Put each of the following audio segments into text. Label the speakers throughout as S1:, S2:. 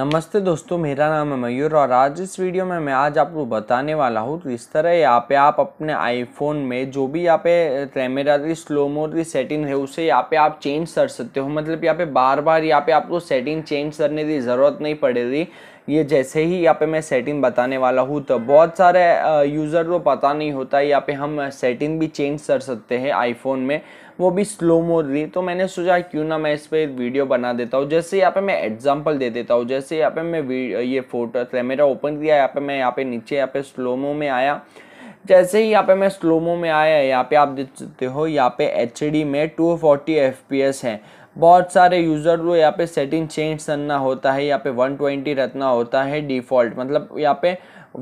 S1: नमस्ते दोस्तों मेरा नाम है मयूर और आज इस वीडियो में मैं आज आपको बताने वाला हूँ तो इस तरह यहाँ पे आप अपने आईफोन में जो भी यहाँ पे कैमरा की स्लोमो की सेटिंग है उसे यहाँ पे आप चेंज कर सकते हो मतलब यहाँ पे बार बार यहाँ पे आपको सेटिंग चेंज करने की ज़रूरत नहीं पड़ेगी ये जैसे ही यहाँ पे मैं सेटिंग बताने वाला हूँ तो बहुत सारे यूज़र को पता नहीं होता यहाँ पे हम सेटिंग भी चेंज कर सकते हैं आईफोन में वो भी स्लो मोडली तो मैंने सोचा क्यों ना मैं इस पर वीडियो बना देता हूँ जैसे यहाँ पे मैं एग्जांपल दे देता हूँ जैसे यहाँ पे मैं ये फोटो कैमेरा ओपन किया यहाँ पे मैं यहाँ पे नीचे यहाँ पे स्लोमो में आया जैसे ही यहाँ पे मैं स्लोमो में आया यहाँ पे आप देख सकते हो यहाँ पे एच में 240 फोर्टी है बहुत सारे यूज़र को यहाँ पे सेटिंग चेंज करना होता है यहाँ पे 120 रखना होता है डिफ़ॉल्ट मतलब यहाँ पे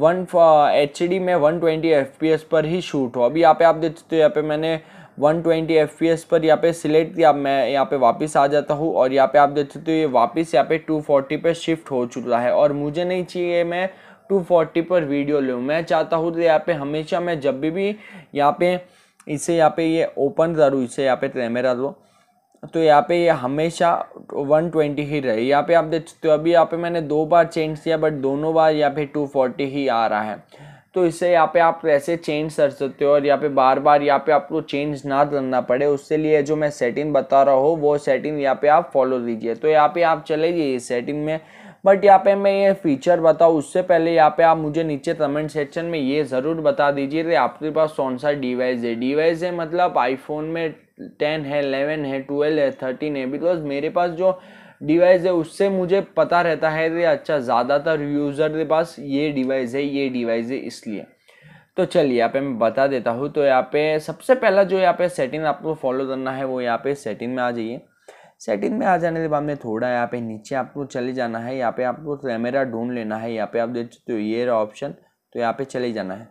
S1: वन एच में 120 ट्वेंटी पर ही शूट हो अभी यहाँ पे आप देख सकते हो यहाँ पे मैंने 120 ट्वेंटी पर यहाँ पे सिलेक्ट किया मैं यहाँ पे वापस आ जाता हूँ और यहाँ पे आप देख सकते हो ये वापस यहाँ पे 240 पर शिफ्ट हो चुका है और मुझे नहीं चाहिए मैं 240 पर वीडियो लूँ मैं चाहता हूँ तो यहाँ पे हमेशा मैं जब भी भी यहाँ पे इसे यहाँ पे ये ओपन करूँ इसे यहाँ पे कैमेरा दो तो यहाँ पे ये हमेशा 120 ही रहे यहाँ पे आप देख सकते हो अभी यहाँ पे मैंने दो बार चेंज किया बट दोनों बार यहाँ पे 240 ही आ रहा है तो इससे यहाँ पे आप ऐसे चेंज कर सकते हो और यहाँ पे बार बार यहाँ पे आपको चेंज ना करना पड़े उसके लिए जो मैं सेटिंग बता रहा हूँ वो सेटिंग यहाँ पे आप फॉलो लीजिए तो यहाँ पे आप चले जाइए सेटिंग में बट यहाँ पे मैं ये फीचर बताऊँ उससे पहले यहाँ पे आप मुझे नीचे कमेंट सेक्शन में ये ज़रूर बता दीजिए कि आपके पास कौन सा डिवाइस है डिवाइस है मतलब आईफोन में टेन है इलेवन है ट्वेल्व है थर्टीन है बिकॉज मेरे पास जो डिवाइस है उससे मुझे पता रहता है कि अच्छा ज़्यादातर यूज़र के पास ये डिवाइस है ये डिवाइस है इसलिए तो चलिए यहाँ पे मैं बता देता हूँ तो यहाँ पे सबसे पहला जो यहाँ पे सेटिंग आपको फॉलो करना है वो यहाँ पे सेटिंग में आ जाइए सेटिंग में आ जाने के बाद में थोड़ा यहाँ पे नीचे आपको चले जाना है यहाँ पे आपको कैमरा ढूंढ लेना है यहाँ पे आप देख सकते हो ये रहा ऑप्शन तो यहाँ पे चले जाना है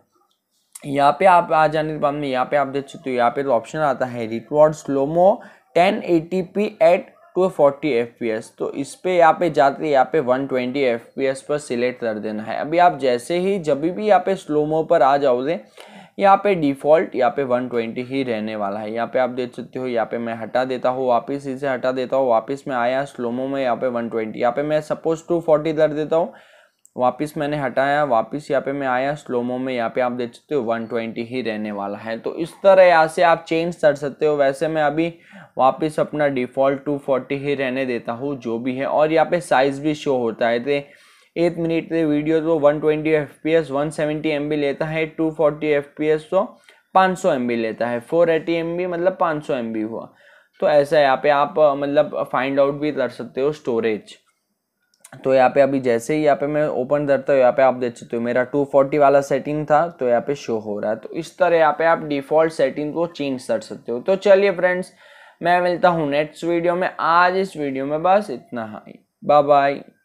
S1: यहाँ पे आप आ जाने के बाद में यहाँ पे आप देख सकते हो यहाँ पे ऑप्शन आता है record slomo ten eighty p at two forty f p s तो इस पर यहाँ पे जाते यहाँ पे one twenty f p s पर सिलेक्ट कर देना है अभी आप जैसे ही जब भी यहाँ पे स्लोमो पर आ जाओगे यहाँ पे डिफ़ॉल्ट यहाँ पे 120 ही रहने वाला है यहाँ पे आप देख सकते हो यहाँ पे मैं हटा देता हूँ वापस इसे हटा देता हूँ वापस मैं आया स्लोमो में यहाँ पे 120 ट्वेंटी यहाँ पे मैं सपोज टू फोर्टी कर देता हूँ वापस मैंने हटाया वापस यहाँ पे मैं आया स्लोमो में यहाँ पे आप देख सकते हो वन ही रहने वाला है तो इस तरह यहाँ से आप चेंज कर सकते हो वैसे मैं अभी वापस अपना डिफ़ॉल्ट टू ही रहने देता हूँ जो भी है और यहाँ पे साइज़ भी शो होता है तो एट मिनट के वीडियो तो 120 twenty f p s one लेता है 240 फोर्टी एफ पी एस तो पाँच एम लेता है 480 एटी मतलब 500 सौ हुआ तो ऐसा है यहाँ पे आप मतलब फाइंड आउट भी कर सकते हो स्टोरेज तो यहाँ पे अभी जैसे ही यहाँ पे मैं ओपन करता हूँ यहाँ पे आप देख सकते हो मेरा 240 वाला सेटिंग था तो यहाँ पे शो हो रहा है तो इस तरह यहाँ पे आप डिफ़ॉल्ट सेटिंग को चेंज कर सकते हो तो चलिए फ्रेंड्स मैं मिलता हूँ नेक्स्ट वीडियो में आज इस वीडियो में बस इतना हाई बाय बाय